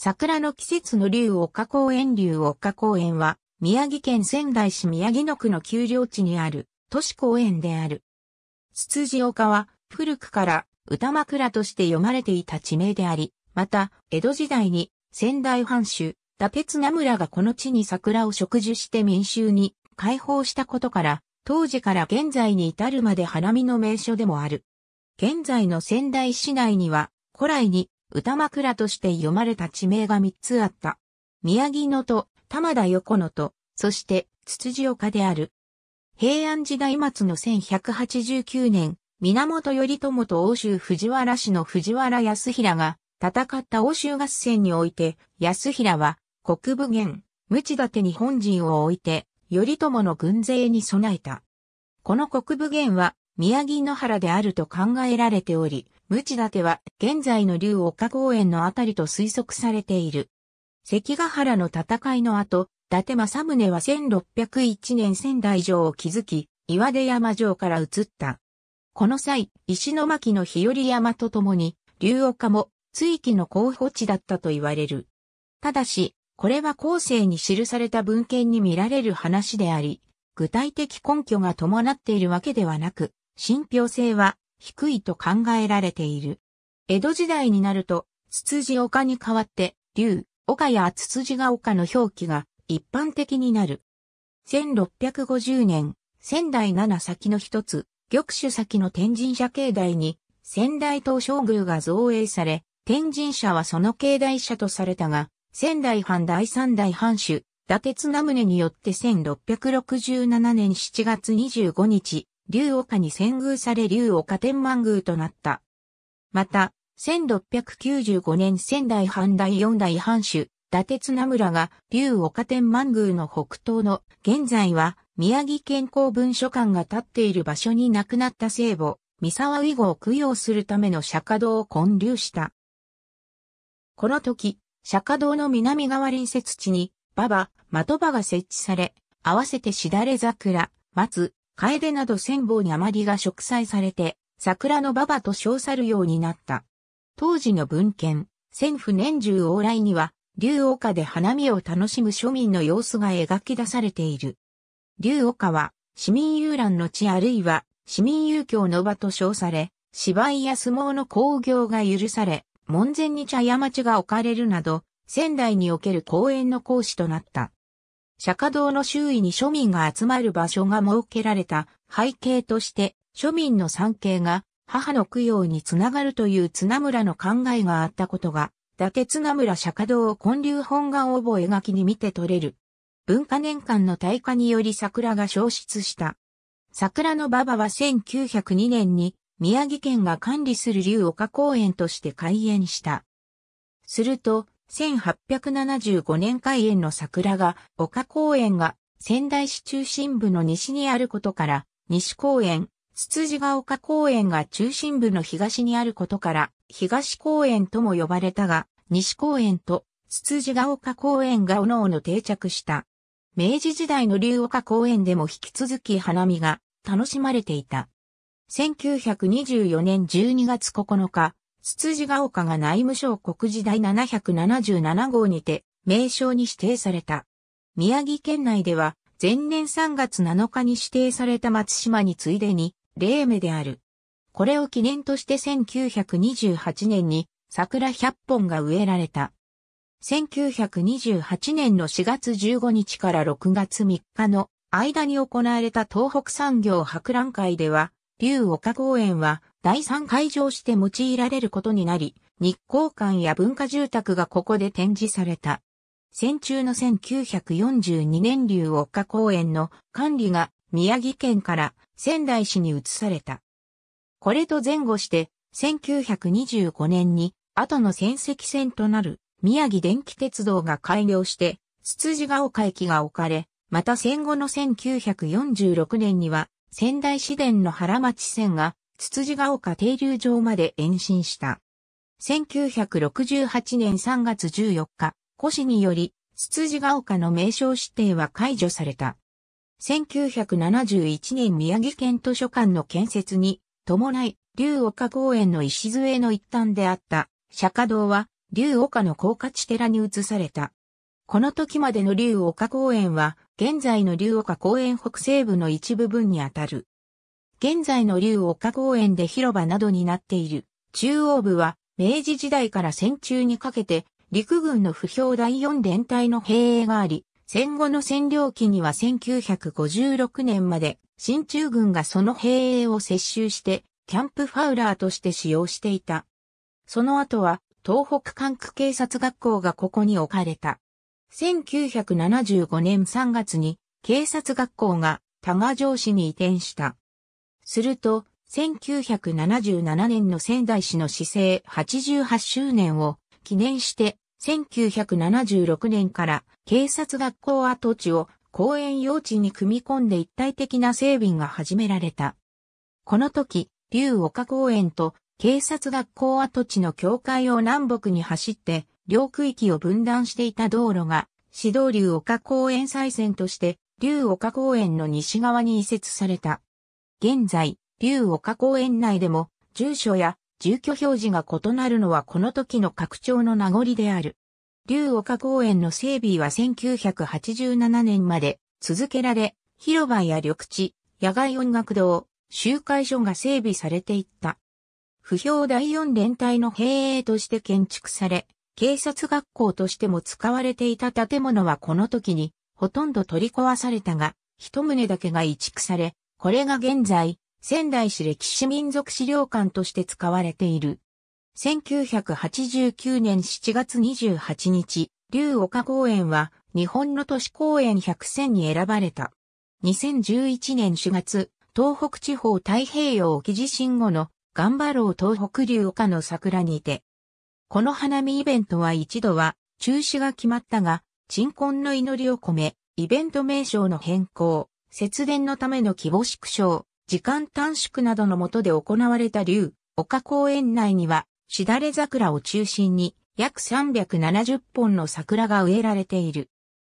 桜の季節の竜岡公園竜岡公園は、宮城県仙台市宮城野区の丘陵地にある都市公園である。つつじ岡は古くから歌枕として読まれていた地名であり、また、江戸時代に仙台藩主、伊達綱村がこの地に桜を植樹して民衆に開放したことから、当時から現在に至るまで花見の名所でもある。現在の仙台市内には、古来に歌枕として読まれた地名が三つあった。宮城野と玉田横野と、そして筒地岡である。平安時代末の1189年、源頼朝と欧州藤原氏の藤原康平が戦った欧州合戦において、康平は国武元、無知立てに本陣を置いて、頼朝の軍勢に備えた。この国武元は宮城野原であると考えられており、無知立は現在の竜岡公園のあたりと推測されている。関ヶ原の戦いの後、伊達政宗は1601年仙台城を築き、岩出山城から移った。この際、石巻の日和山とともに、竜岡も追記の候補地だったと言われる。ただし、これは後世に記された文献に見られる話であり、具体的根拠が伴っているわけではなく、信憑性は低いと考えられている。江戸時代になると、つつじ丘に代わって、竜、丘やつつじが丘の表記が一般的になる。1650年、仙台七先の一つ、玉手先の天神社境内に、仙台東照宮が造営され、天神社はその境内社とされたが、仙台藩第三代藩主、伊達綱宗によって1667年7月25日、竜岡に遷宮され竜岡天満宮となった。また、1695年仙台藩第四代藩主、伊達綱村が竜岡天満宮の北東の現在は宮城県公文書館が建っている場所に亡くなった聖母、三沢以後を供養するための釈迦堂を建立した。この時、釈迦堂の南側隣接地に、馬場、的場が設置され、合わせてしだれ桜、松、楓など千房に余りが植栽されて、桜の馬場と称さるようになった。当時の文献、千府年中往来には、竜岡で花見を楽しむ庶民の様子が描き出されている。竜岡は、市民遊覧の地あるいは、市民遊興の場と称され、芝居や相撲の興行が許され、門前に茶屋町が置かれるなど、仙台における公園の講師となった。釈迦堂の周囲に庶民が集まる場所が設けられた背景として、庶民の産経が母の供養につながるという綱村の考えがあったことが、伊達綱村釈迦堂建立本願覚書に見て取れる。文化年間の退化により桜が消失した。桜の馬場は1902年に宮城県が管理する竜岡公園として開園した。すると、1875年開園の桜が、丘公園が仙台市中心部の西にあることから、西公園、つつじが丘公園が中心部の東にあることから、東公園とも呼ばれたが、西公園とつつじが丘公園がおのおの定着した。明治時代の竜岡公園でも引き続き花見が楽しまれていた。1924年12月9日、つつじが丘が内務省国時第777号にて、名称に指定された。宮城県内では、前年3月7日に指定された松島についでに、霊目である。これを記念として1928年に桜100本が植えられた。1928年の4月15日から6月3日の間に行われた東北産業博覧会では、竜岡公園は第三会場して用いられることになり、日光館や文化住宅がここで展示された。戦中の1942年流岡公園の管理が宮城県から仙台市に移された。これと前後して、1925年に後の戦績線となる宮城電気鉄道が開業して、筒子が丘駅が置かれ、また戦後の1946年には仙台市電の原町線がつつじが丘停留場まで延伸した。1968年3月14日、古市により、つつじが丘の名称指定は解除された。1971年宮城県図書館の建設に伴い、竜岡公園の礎の一端であった釈迦堂は竜岡の高架地寺に移された。この時までの竜岡公園は現在の竜岡公園北西部の一部分にあたる。現在の竜岡公園で広場などになっている。中央部は、明治時代から戦中にかけて、陸軍の不評第四連隊の兵営があり、戦後の占領期には1956年まで、新中軍がその兵営を接収して、キャンプファウラーとして使用していた。その後は、東北管区警察学校がここに置かれた。1975年3月に、警察学校が多賀城市に移転した。すると、1977年の仙台市の市政88周年を記念して、1976年から警察学校跡地を公園用地に組み込んで一体的な整備が始められた。この時、竜岡公園と警察学校跡地の境界を南北に走って、両区域を分断していた道路が、指導竜岡公園再線として、竜岡公園の西側に移設された。現在、竜岡公園内でも、住所や住居表示が異なるのはこの時の拡張の名残である。竜岡公園の整備は1987年まで続けられ、広場や緑地、野外音楽堂、集会所が整備されていった。不評第四連隊の兵営として建築され、警察学校としても使われていた建物はこの時にほとんど取り壊されたが、一棟だけが移築され、これが現在、仙台市歴史民族資料館として使われている。1989年7月28日、竜岡公園は日本の都市公園100選に選ばれた。2011年4月、東北地方太平洋沖地震後の頑張ろう東北竜岡の桜にて。この花見イベントは一度は中止が決まったが、鎮魂の祈りを込め、イベント名称の変更、節電のための規模縮小、時間短縮などのもとで行われた竜、丘公園内には、しだれ桜を中心に、約370本の桜が植えられている。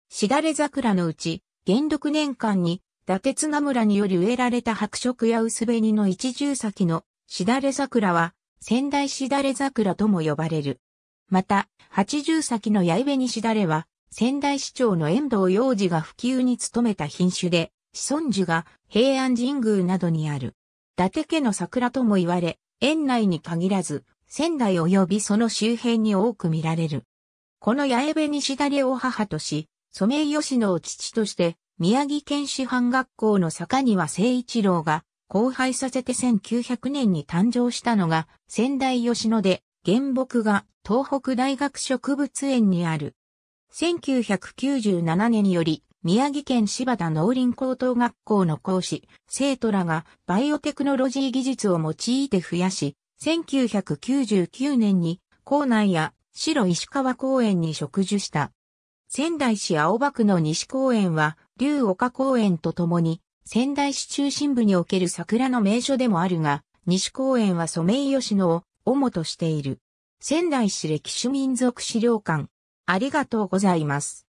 しだれ桜のうち、元禄年間に、伊達津名村により植えられた白色や薄紅の一重咲きのしだれ桜は、仙台しだれ桜とも呼ばれる。また、八重咲きの八重紅しだれは、仙台市長の遠藤洋二が普及に努めた品種で、子孫樹が平安神宮などにある。伊達家の桜とも言われ、園内に限らず、仙台及びその周辺に多く見られる。この八重部西垂を母とし、ソメイヨシノを父として、宮城県師範学校の坂庭誠一郎が、荒廃させて1900年に誕生したのが、仙台吉野で、原木が東北大学植物園にある。1997年より宮城県柴田農林高等学校の講師、生徒らがバイオテクノロジー技術を用いて増やし、1999年に校内や白石川公園に植樹した。仙台市青葉区の西公園は、竜岡公園とともに、仙台市中心部における桜の名所でもあるが、西公園はソメイヨシノを主としている。仙台市歴史民族資料館。ありがとうございます。